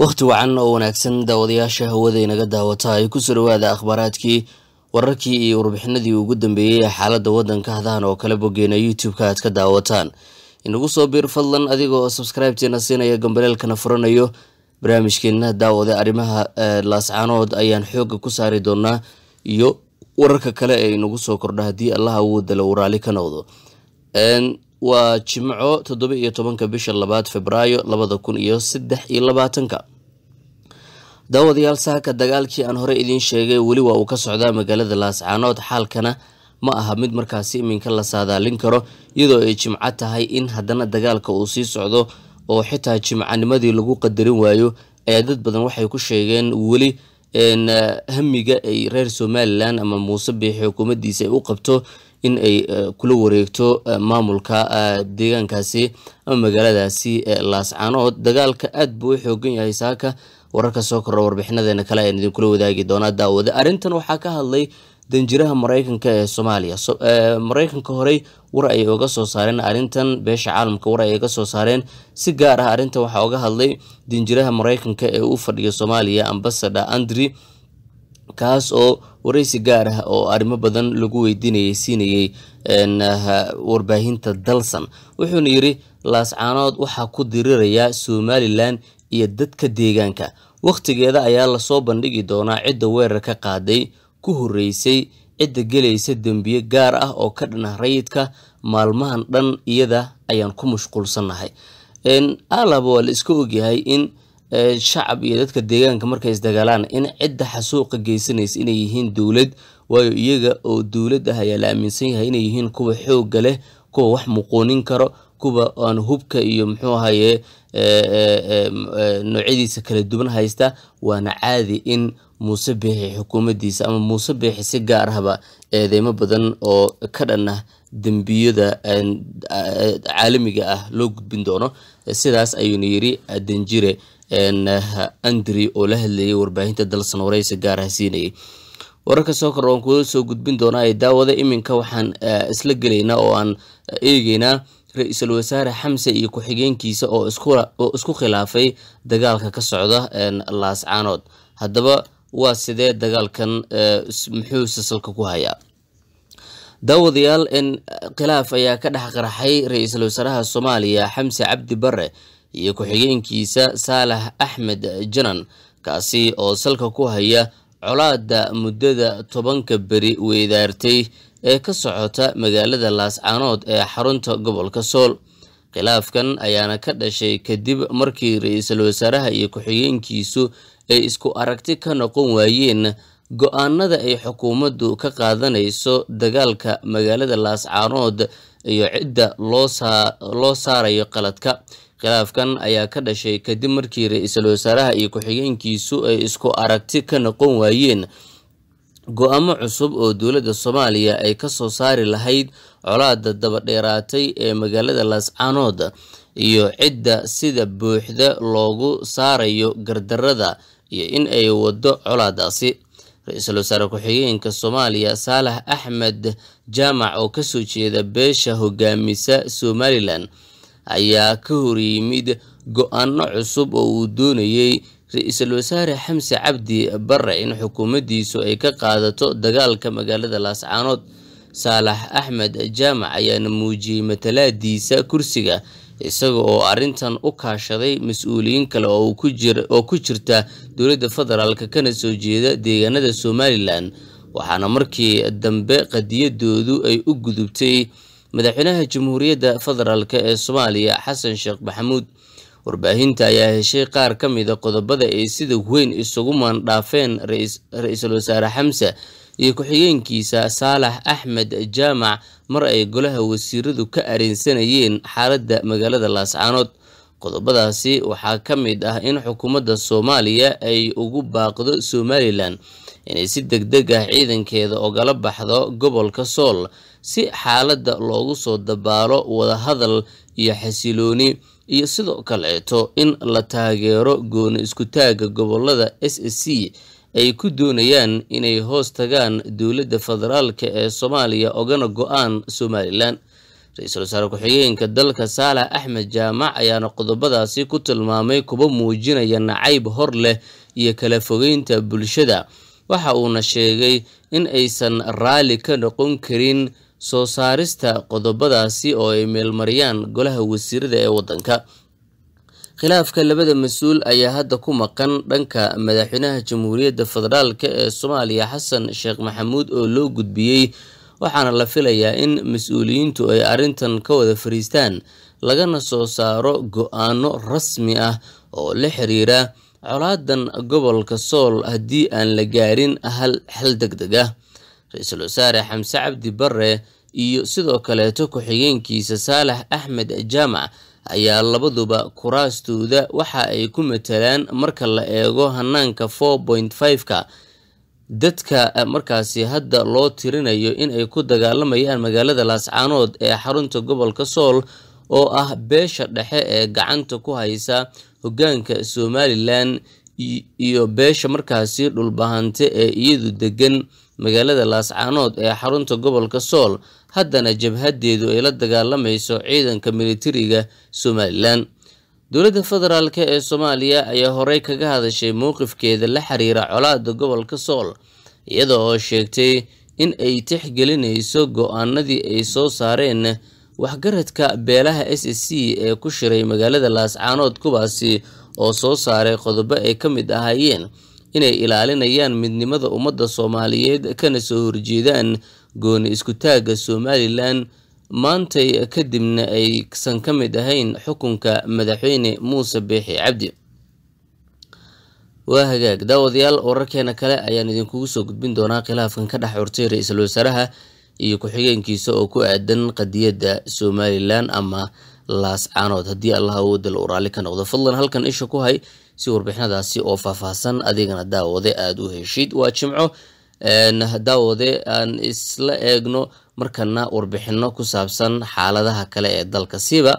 wakhti wacan oo wanaagsan daawadayaasha hawada inaga daawata ay ku soo dhawaada akhbaaraadkii wararkii iyo warbixinadii ugu dambeeyey ee xaaladda waddanka hadahan oo kale bogeena youtube-ka aad ka daawataan inagu soo biir fadlan adigoo subscribe-teena siinaya gambaleelkana furanayo barnaamijkeenna daawada arrimaha eh, laascaanood ayaan xooga ku saari doonaa iyo wararka kale ee inagu soo kordha haddii allah awooda la waraali ka noqdo waa jimco toddoba iyo tobanka bisha labaad febraayo labada kun iyo saddex iyo labaatanka daawadayaal saaka dagaalkii aan hore idiin sheegay weli waa uu ka socdaa magaalada laascaanood xaalkana ma aha mid markaasi iminka la saadaalin karo iyadoo ay jimco tahay in haddana dagaalka uu sii socdo oo xitaa jimcanimadii lagu qadarin waayo ayaa dad badan waxay ku sheegeen weli hamiga ay reer somalilan ama muuse biixi xukuumadiisa ay u qabto in ay e, kula wareegto e, maamulka e, deegaankaasi ama magaaladaasi laascaanood dagaalka aad buu u xoogan yahay saaka wararka soo kordha warbixinadeena kale ayaan idinkula wadaagi doonaa daawada arintan waxaa ka hadlay danjiraha maraykanka ee soomaaliya maraykanka horey war ay oga soo saareen arintan beesha caalamka war ay oga soo saareen si gaar ah arintan waxaa oga hadlay danjiraha maraykanka ee uu fadhiya soomaaliya ambasada andri kaas oo wareysi gaar ah oo arrimo badan lagu weydinayay siinayay warbaahinta dalsan wuxuuna yidhi laascaanood waxaa ku diriraya somalilan iyo dadka deegaanka wakhtigeeda ayaa lasoo bandhigi doonaa cidda weerarka qaaday ku horreysay cidda gelaysa dembiye gaar ah oo ka dhan ah rayidka maalmahan dhan iyada ayaan ku mashquulsannahay alab waa la iska ogyahay in shacab iyo dadka deegaanka markay isdagaalaan in cidda xasuuqa geysanaysa inay yihiin dowlad waayo iyaga oo dowlad ah ayaa la aaminsan yahay inay yihiin kuwa xoogga leh kuwa wax muquunin karo kuwa aan hubka iyo muxuu ahaye noocyadiisa kala duwan haysta waana caadi in muuse beexi xukuumaddiisa ama muuse beexi si gaarahba eedeymo badan oo ka dhan dembiyada caalamiga ah loo gudbin doono sidaas ayuuna yiri danjire andri oo la hadlayay warbaahinta dalsan waraysi gaar ah siinayay wararka soo kor waan kuwada soo gudbin doonaa ee daawada iminka waxaan eh, isla gelaynaa oo aan eh, eegeynaa ra-iisul wasaare xamse iyo ku-xigeenkiisa oo isku khilaafay dagaalka ka socda laas caanood haddaba waa sidee dagaalkan eh, muxuu sasalka ku hayaa daawadayaal khilaaf ayaa ka dhex qaraxay ra-iisul wasaaraha soomaaliya xamse cabdi bare iyo ku-xigeenkiisa saalax axmed janan kaasi oo salka ku haya colaadda muddada tobanka beri weydaartay ee ka socota magaalada laascaanood ee xarunta gobolka sool khilaafkan ayaana ka dhashay kadib markii ra-iisul wasaaraha iyo ku-xigeenkiisu ay isku aragti ka noqon waayeen go-aanada ay xukuumaddu ka qaadanayso dagaalka magaalada laascaanood iyo cidda loo saarayo qaladka khilaafkan ayaa ka dhashay kadib markii ra-iisul wasaaraha iyo ku-xigeenkiisu ay isku aragti ka noqon waayeen go amo cusub oo dowladda soomaaliya ay ka soo saari lahayd colaada dabadheeraatay ee magaalada laascaanood iyo cidda sida buuxda loogu saarayo gardarada iyo in ay waddo colaadaasi ra-iisul wasaare ku-xigeenka soomaaliya saalax axmed jaamac oo kasoo jeeda beesha hogaamisa somalilan ayaa ka hor yimid go-aano cusub oo uu doonayey ra-iisul wasaare xamse cabdi barre in xukuumaddiisu ay ka qaadato dagaalka magaalada laascaanood saalax axmed jaamac ayaana muujiyey matalaadiisa kursiga isaga oo arrintan u kaashaday mas-uuliyiin kale oo ku jirta dowladda federaalk kana soo jeeda deegaanada somalilan waxaana markii dambe qadiyadoodu ay u gudubtay madaxweynaha jamhuuriyadda federaalk ee soomaaliya xasan sheekh maxamuud warbaahinta ayaa heshay qaar ka mida ah qodobada ay sida weyn isugu maandhaafeen ra-iisul wasaare xamse iyo ku-xigeenkiisa saalax axmed jaamac mar ay golaha wasiiradu ka arinsanayeen xaaladda magaalada laascaanood qodobadaasi waxaa ka mid ah in xukuumadda soomaaliya ay ugu baaqdo somalilan inay si degdeg ah ciidankeeda ogala baxdo gobolka sool si xaaladda loogu soo dabaalo wadahadal iyo xasilooni iyo sidoo kaleeto in la taageero gooni iskutaagga gobolada s s c ay ku doonayaan inay hoos tagaan dowladda federaalk ee soomaaliya ogana go-aan somalilan ra-iisul wasaare ku-xigeenka dalka saalax axmed jaamac ayaana qodobadaasi ku tilmaamay kuba muujinaya nacayb hor leh iyo kala fogeynta bulshada waxa uuna sheegay in aysan raalli ka noqon karin soo saarista qodobadaasi oo ay meelmariyaan golaha wasiirada ee waddanka khilaafka labada mas-uul ayaa hadda ku maqan dhanka madaxweynaha jamhuuriyadda federaalk ee soomaaliya xasan sheekh maxamuud oo loo gudbiyey waxaana la filayaa in mas-uuliyiintu ay arrintan ka wada fariistaan lagana soo saaro go-aano rasmi ah oo la xiriira colaadan gobolka sool haddii aan la gaarin hal xal deg deg ah ra-iisul wasaare xamse cabdi bare iyo sidoo kaleeto ku-xigeenkiisa saalax axmed jaamac ayaa labaduba kuraastooda waxa ay ku matalaan marka la eego hanaanka four point five-ka dadka eh, markaasi hadda loo tirinayo inay ku dagaalamayaan magaalada laascaanood ee xarunta gobolka sool oo ah beesha dhexe ee gacanta ku haysa hoggaanka somalilan iyo beesha markaasi dhulbahante ee iyadu degan magaalada laascaanood ee xarunta gobolka sool haddana jabhaddeedu ay la dagaalamayso ciidanka militariga somalilan dowladda federaalk ee soomaaliya ayaa horey kaga hadashay mowqifkeeda la xiriira colaada gobolka sool iyada oo sheegtay in ay tixgelinayso go-aanadii ay soo saareen waxgaradka beelaha s e c ee ku shiray magaalada laascaanood kuwaasi oo soo saaray qodobo ay ka mid ahaayeen inay ilaalinayaan midnimada ummadda soomaaliyeed kana soo horjeedaan gooni iskutaagga somalilan maantay kadibna aysan ka mid ahayn xukunka madaxweyne muuse biixi cabdi waa hagaag daawadayaal wararkeena kale ayaan idinkugu soo gudbin doonaa khilaafkan ka dhex xortay ra-iisul wasaaraha iyo ku-xigeenkiisa oo ku aadan qadiyadda somalilan ama laascaanood haddii allah awoodda la u raalli ka noqdo fadlan halkan isha ku hay si warbixinadaasi oo faahfaahsan adigana daawade aada u heshid waa jimco daawade aan isla eegno markana warbixino ku saabsan xaaladaha kale ee dalka siba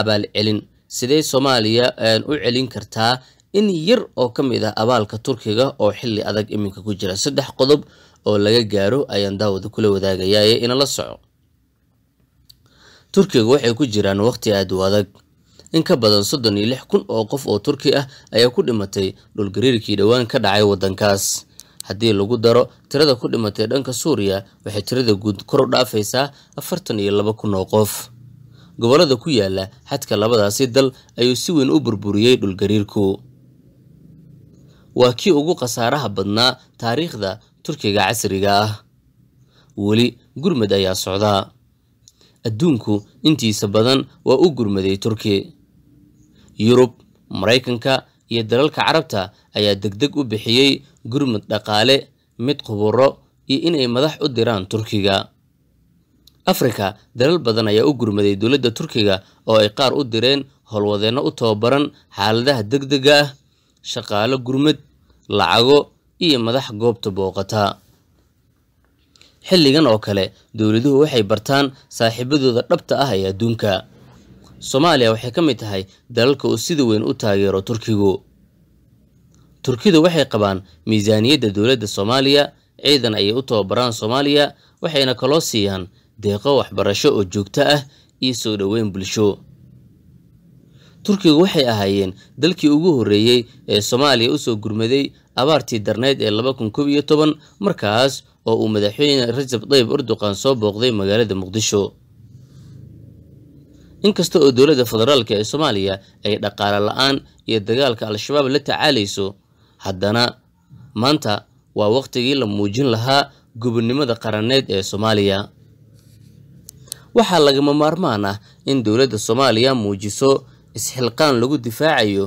abaal celin sidee soomaaliya u celin kartaa in yar oo ka mid ah abaalka turkiga oo xilli adag iminka ku jira saddex qodob oo laga gaaro ayaan daawada kula wadaagayae inala soco turkiga waxay ku jiraan waqti aad u adag in ka badan soddon iyo lix kun oo qof oo turki ah ayaa ku dhimatay dhulgariirkii dhowaan ka dhacay waddankaas haddii lagu daro tirada ku dhimatay dhanka suuriya waxay tirada guud kor u dhaafaysaa afartan iyo laba kun oo qof gobollada ku yaala xadka labadaasi dal ayuu si weyn u burburiyey dhulgariirku waa kii ugu khasaaraha badnaa taariikhda turkiga casriga ah weli gurmad ayaa socdaa adduunku intiisa badan waa u gurmaday turki yurub maraykanka iyo dalalka carabta ayaa degdeg u bixiyey gurmad dhaqaale mid khuburo iyo inay madax u diraan turkiga afrika dalal badan ayaa u gurmaday dowladda turkiga oo ay qaar u direen howlwadeenno u tababaran xaaladaha deg dega ah shaqaalo gurmad lacago iyo madax goobta booqata xilligan oo kale dowladuhu waxay bartaan saaxiibadooda dhabta ah ee adduunka soomaaliya waxay ka mid tahay dalalka uu sida weyn u taageero turkigu turkidu waxay qabaan miisaaniyadda dowladda soomaaliya ciidan ayay u tababaraan soomaaliya waxayna kaloo siiyaan deeqo waxbarasho oo joogto ah iyo soo dhoweyn bulsho turkigu waxay ahaayeen dalkii ugu horreeyey ee soomaaliya usoo gurmaday abaartii darneyd ee laba kun kob iyo toban markaas oo uu madaxweyne rajab dayib erdoqan soo booqday magaalada muqdisho inkasta oo dowladda federaalk ee soomaaliya ay dhaqaale la-aan iyo dagaalka al-shabaab la tacaalayso haddana maanta waa wakhtigii la muujin lahaa gobonnimada qaranneed ee soomaaliya waxaa lagama maarmaan ah in dowladda soomaaliya muujiso isxilqaan lagu difaacayo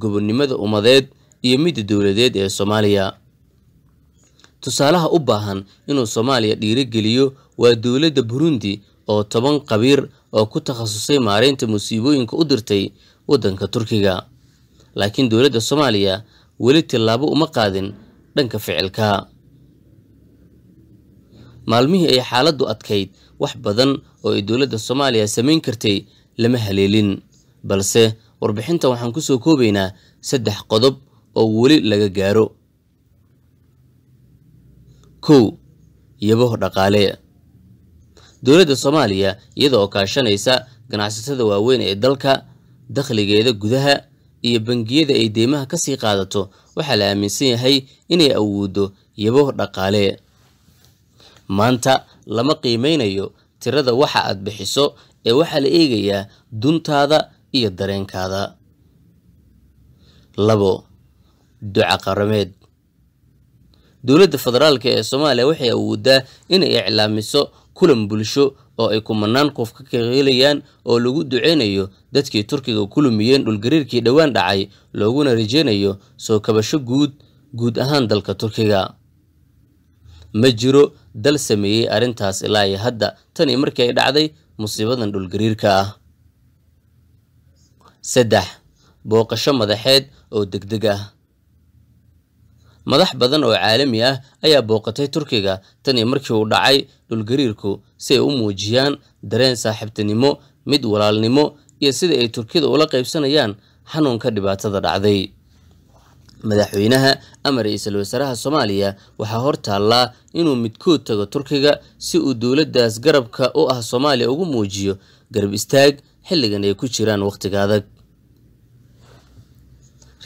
gobonnimada ummadeed iyo midda dowladeed ee soomaaliya tusaalaha u baahan inuu soomaaliya dhiirogeliyo waa dowladda burundi oo toban qabiir oo ku takhasusay maaraynta musiibooyinka u dirtay waddanka turkiga laakiin dowladda soomaaliya weli tillaabo uma qaadin dhanka ficilka maalmihii ay xaaladdu adkayd wax badan oo ay dowladda soomaaliya samayn kartay lama haleelin balse warbixintan waxaan ku soo koobaynaa saddex qodob oo weli laga gaaro kow yabaho dhaqaale dowladda soomaaliya iyada oo kaashanaysa ganacsatada waaweyn ee dalka dakhligeeda gudaha iyo bangiyada ay deymaha ka sii qaadato waxaa la aaminsan yahay inay awooddo yabaho dhaqaale maanta lama qiimeynayo tirada waxa aad bixiso ee waxaa la eegayaa duntaada iyo dareenkaada labo duca qarameed dowladda federaalk ee soomaaliya waxay awoodaa inay iclaamiso kulan bulsho oo ay kumanaan qof ka kaqeelayaan oo lagu duceynayo dadkii turkiga ku lumiyeen dhulgariirkii dhowaan dhacay looguna rajeynayo soo kabasho guud guud ahaan dalka turkiga ma jiro dal sameeyey arrintaas ilaa iyo hadda tan io markii ay dhacday musiibadan dhulgariirka ah saddex booqasho madaxeed oo deg deg ah madax badan oo caalami ah ayaa booqatay turkiga tan iyo markii uu dhacay dhulgariirku si ay u muujiyaan dareen saaxiibtinimo mid walaalnimo iyo sida ay turkida ula qaybsanayaan xanuunka dhibaatada dhacday madaxweynaha ama ra isal wasaaraha soomaaliya waxaa hor taallaa inuu midkood tago turkiga si uu dowladdaas garabka u ah soomaaliya ugu muujiyo garab istaag xilligan ay ku jiraan wakhtiga adag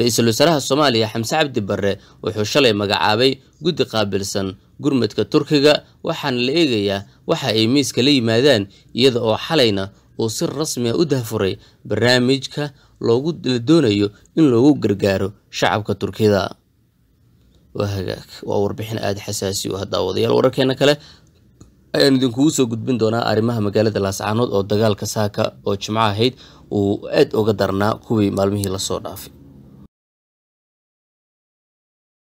ra-iisul wasaaraha soomaaliya xamse cabdi barre wuxuu shalay magacaabay guddi qaabilsan gurmadka turkiga waxaana la eegayaa waxa ay miiska la yimaadaan iyada oo xalayna uu si rasmiga ah u dahfuray barnaamijka loogu la doonayo in loogu gargaaro shacabka turkida waagaag waa warbixin aada xasaasi u ah daawadayaal wararkeena kale ayaan idinkugu soo gudbin doonaa arrimaha magaalada laascaanood oo dagaalka saaka oo jimco ahayd uu aada uga darnaa kuwii maalmihii lasoo dhaafay